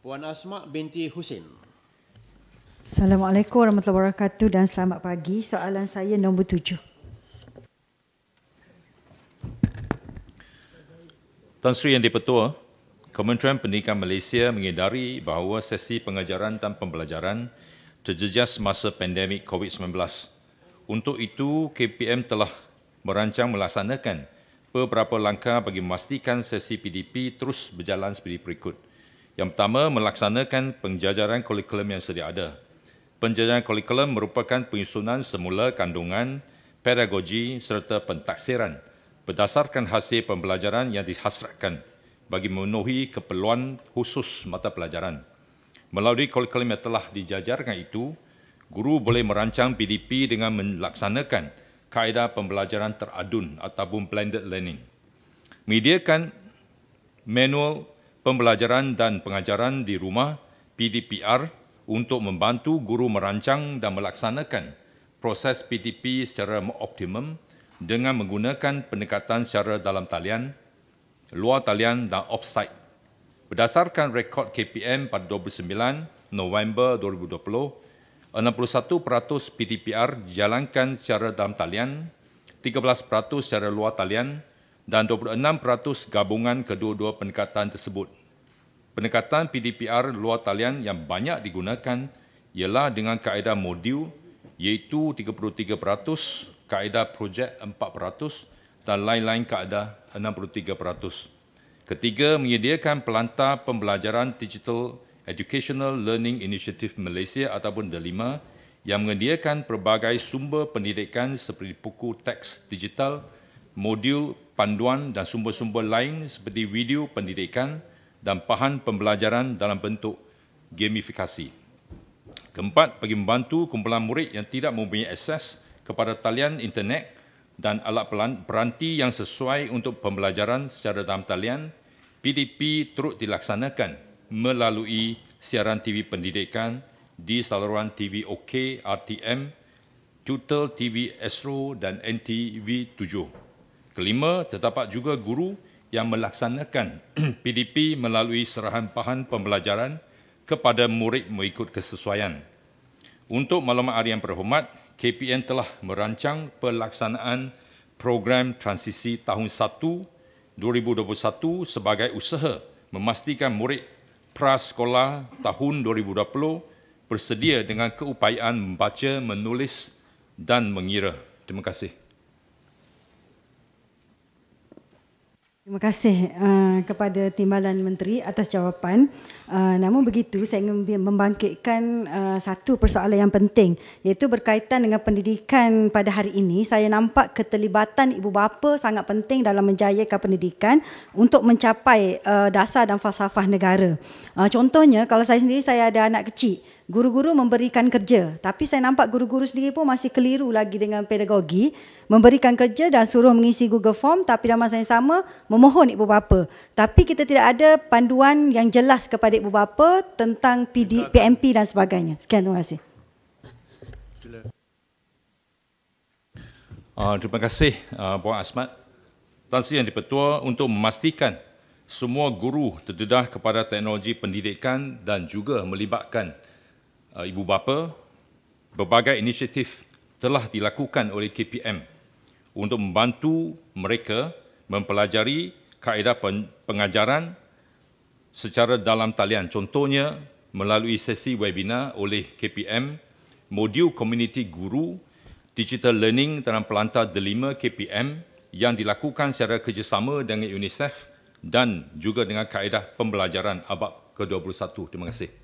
Puan Asma binti Husin. Assalamualaikum warahmatullahi wabarakatuh dan selamat pagi. Soalan saya nombor tujuh. Tan Sri Yang Dipertua, Kementerian Pendidikan Malaysia mengedari bahawa sesi pengajaran dan pembelajaran terjejas masa pandemik COVID-19. Untuk itu, KPM telah merancang melaksanakan beberapa langkah bagi memastikan sesi PDP terus berjalan seperti berikut. Yang pertama, melaksanakan penjajaran kurikulum yang sedia ada. Penjajaran kurikulum merupakan penyusunan semula kandungan, pedagogi serta pentaksiran berdasarkan hasil pembelajaran yang dihasratkan bagi memenuhi keperluan khusus mata pelajaran. Melalui kurikulum yang telah dijajarkan itu, guru boleh merancang PDP dengan melaksanakan kaedah pembelajaran teradun ataupun blended learning. Mediakan manual pembelajaran dan pengajaran di rumah PDPR untuk membantu guru merancang dan melaksanakan proses PTP secara optimum dengan menggunakan pendekatan secara dalam talian, luar talian dan offsite. Berdasarkan rekod KPM pada 29 November 2020, 61% PTPR dijalankan secara dalam talian, 13% secara luar talian, dan 26% gabungan kedua-dua pendekatan tersebut. Pendekatan PDPR luar talian yang banyak digunakan ialah dengan kaedah modul iaitu 33%, kaedah projek 4% dan lain-lain kaedah 63%. Ketiga, menyediakan pelantar pembelajaran digital Educational Learning Initiative Malaysia ataupun DELIMA yang menyediakan pelbagai sumber pendidikan seperti buku teks digital, modul panduan dan sumber-sumber lain seperti video pendidikan dan bahan pembelajaran dalam bentuk gamifikasi. Keempat, bagi membantu kumpulan murid yang tidak mempunyai akses kepada talian internet dan alat pelan peranti yang sesuai untuk pembelajaran secara dalam talian, PDP turut dilaksanakan melalui siaran TV pendidikan di saluran TV OK, RTM, Tutel TV Astro dan NTV 7. Kelima, terdapat juga guru yang melaksanakan PDP melalui serahan pahan pembelajaran kepada murid mengikut kesesuaian. Untuk maklumat arian berhormat, KPN telah merancang pelaksanaan program transisi tahun 1 2021 sebagai usaha memastikan murid prasekolah tahun 2020 bersedia dengan keupayaan membaca, menulis dan mengira. Terima kasih. Terima kasih uh, kepada Timbalan Menteri atas jawapan. Uh, namun begitu, saya ingin membangkitkan uh, satu persoalan yang penting iaitu berkaitan dengan pendidikan pada hari ini. Saya nampak keterlibatan ibu bapa sangat penting dalam menjayakan pendidikan untuk mencapai uh, dasar dan falsafah negara. Uh, contohnya, kalau saya sendiri, saya ada anak kecil. Guru-guru memberikan kerja tapi saya nampak guru-guru sendiri pun masih keliru lagi dengan pedagogi memberikan kerja dan suruh mengisi Google Form tapi dalam masa yang sama memohon ibu bapa tapi kita tidak ada panduan yang jelas kepada ibu bapa tentang PD, PMP dan sebagainya sekian terima kasih uh, terima kasih uh, puan Asmat Tan Sri yang dipertua untuk memastikan semua guru terdedah kepada teknologi pendidikan dan juga melibatkan uh, ibu bapa berbagai inisiatif telah dilakukan oleh KPM untuk membantu mereka mempelajari kaedah pengajaran secara dalam talian. Contohnya, melalui sesi webinar oleh KPM, modul Community Guru Digital Learning dalam pelantar delima KPM yang dilakukan secara kerjasama dengan UNICEF dan juga dengan kaedah pembelajaran abad ke-21. Terima kasih.